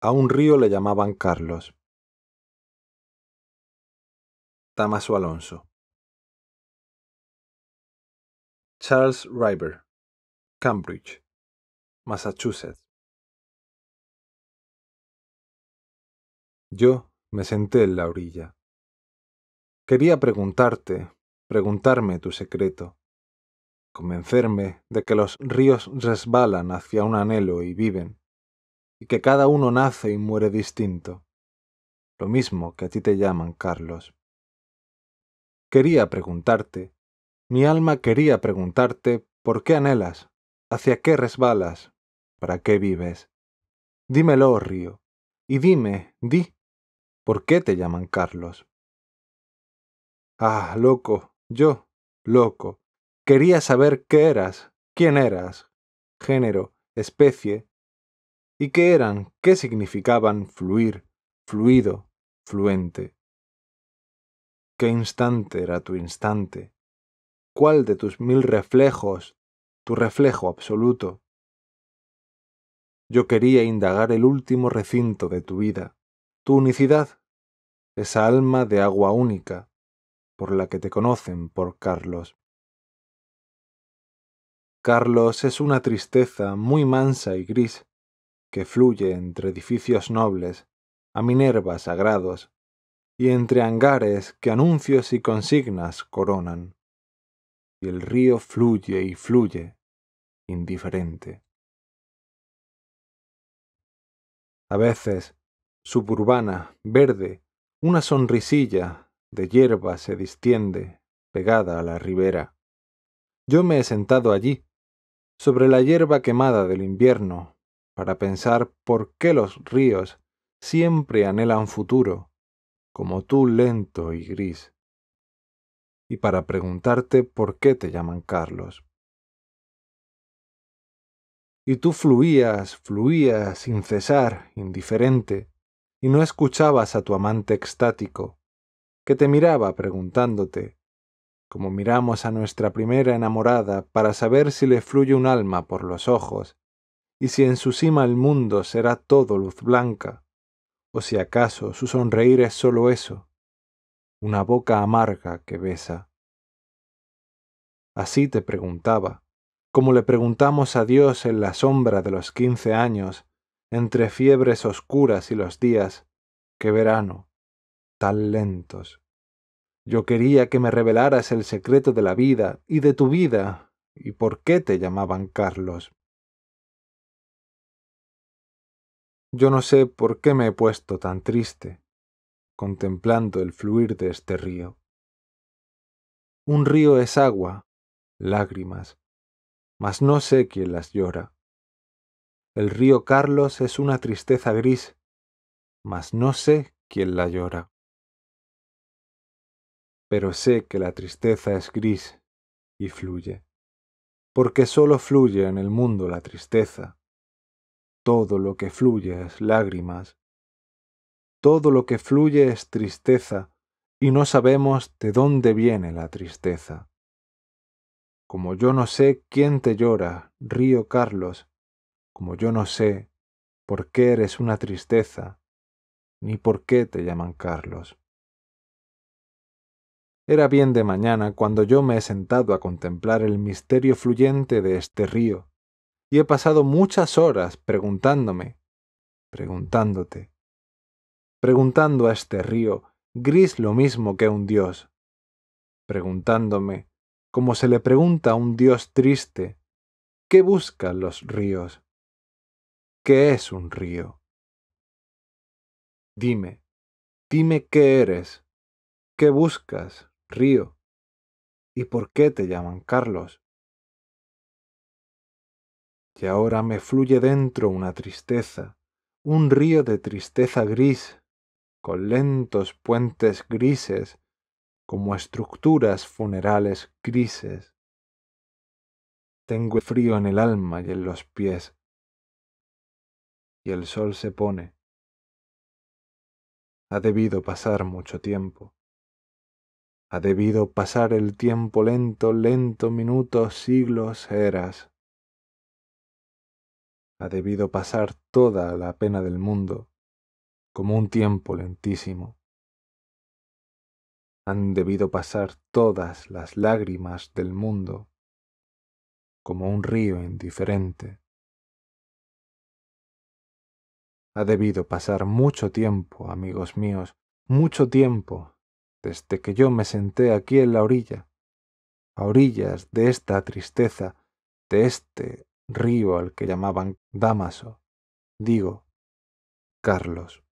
A un río le llamaban Carlos. TAMASO Alonso. Charles River, Cambridge, Massachusetts. Yo me senté en la orilla. Quería preguntarte, preguntarme tu secreto, convencerme de que los ríos resbalan hacia un anhelo y viven, y que cada uno nace y muere distinto. Lo mismo que a ti te llaman, Carlos. Quería preguntarte, mi alma quería preguntarte, ¿por qué anhelas? ¿Hacia qué resbalas? ¿Para qué vives? Dímelo, Río, y dime, di, ¿por qué te llaman Carlos? Ah, loco, yo, loco, quería saber qué eras, quién eras, género, especie, ¿Y qué eran? ¿Qué significaban fluir, fluido, fluente? ¿Qué instante era tu instante? ¿Cuál de tus mil reflejos, tu reflejo absoluto? Yo quería indagar el último recinto de tu vida, tu unicidad, esa alma de agua única, por la que te conocen por Carlos. Carlos es una tristeza muy mansa y gris, que fluye entre edificios nobles, a Minerva sagrados, y entre hangares que anuncios y consignas coronan. Y el río fluye y fluye, indiferente. A veces, suburbana, verde, una sonrisilla de hierba se distiende pegada a la ribera. Yo me he sentado allí, sobre la hierba quemada del invierno, para pensar por qué los ríos siempre anhelan futuro, como tú lento y gris, y para preguntarte por qué te llaman Carlos. Y tú fluías, fluías sin cesar, indiferente, y no escuchabas a tu amante extático, que te miraba preguntándote, como miramos a nuestra primera enamorada para saber si le fluye un alma por los ojos y si en su cima el mundo será todo luz blanca, o si acaso su sonreír es sólo eso, una boca amarga que besa. Así te preguntaba, como le preguntamos a Dios en la sombra de los quince años, entre fiebres oscuras y los días, qué verano, tan lentos. Yo quería que me revelaras el secreto de la vida y de tu vida, y por qué te llamaban Carlos. Yo no sé por qué me he puesto tan triste contemplando el fluir de este río. Un río es agua, lágrimas, mas no sé quién las llora. El río Carlos es una tristeza gris, mas no sé quién la llora. Pero sé que la tristeza es gris y fluye, porque sólo fluye en el mundo la tristeza todo lo que fluye es lágrimas. Todo lo que fluye es tristeza, y no sabemos de dónde viene la tristeza. Como yo no sé quién te llora, río Carlos, como yo no sé por qué eres una tristeza, ni por qué te llaman Carlos. Era bien de mañana cuando yo me he sentado a contemplar el misterio fluyente de este río, y he pasado muchas horas preguntándome, preguntándote, preguntando a este río gris lo mismo que un dios, preguntándome, como se le pregunta a un dios triste, ¿qué buscan los ríos? ¿Qué es un río? Dime, dime qué eres, qué buscas, río, y por qué te llaman Carlos y ahora me fluye dentro una tristeza, un río de tristeza gris, con lentos puentes grises, como estructuras funerales grises. Tengo frío en el alma y en los pies, y el sol se pone. Ha debido pasar mucho tiempo. Ha debido pasar el tiempo lento, lento, minutos, siglos, eras ha debido pasar toda la pena del mundo, como un tiempo lentísimo. Han debido pasar todas las lágrimas del mundo, como un río indiferente. Ha debido pasar mucho tiempo, amigos míos, mucho tiempo, desde que yo me senté aquí en la orilla, a orillas de esta tristeza, de este río al que llamaban Damaso. digo, Carlos.